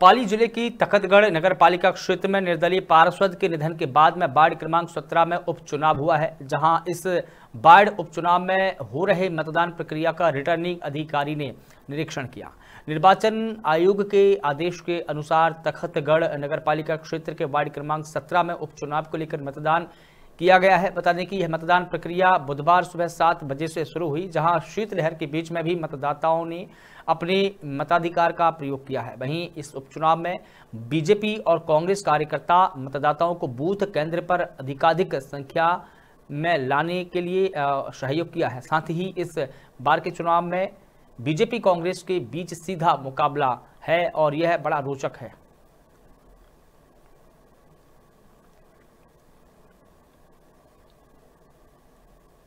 पाली जिले की तखतगढ़ नगर पालिका क्षेत्र में निर्दलीय पार्षद के निधन के बाद में वार्ड क्रमांक 17 में उपचुनाव हुआ है जहां इस वार्ड उपचुनाव में हो रहे मतदान प्रक्रिया का रिटर्निंग अधिकारी ने निरीक्षण किया निर्वाचन आयोग के आदेश के अनुसार तखतगढ़ नगर पालिका क्षेत्र के वार्ड क्रमांक सत्रह में उपचुनाव को लेकर मतदान किया गया है बता दें कि यह मतदान प्रक्रिया बुधवार सुबह सात बजे से शुरू हुई जहां शीतलहर के बीच में भी मतदाताओं ने अपने मताधिकार का प्रयोग किया है वहीं इस उपचुनाव में बीजेपी और कांग्रेस कार्यकर्ता मतदाताओं को बूथ केंद्र पर अधिकाधिक संख्या में लाने के लिए सहयोग किया है साथ ही इस बार के चुनाव में बीजेपी कांग्रेस के बीच सीधा मुकाबला है और यह बड़ा रोचक है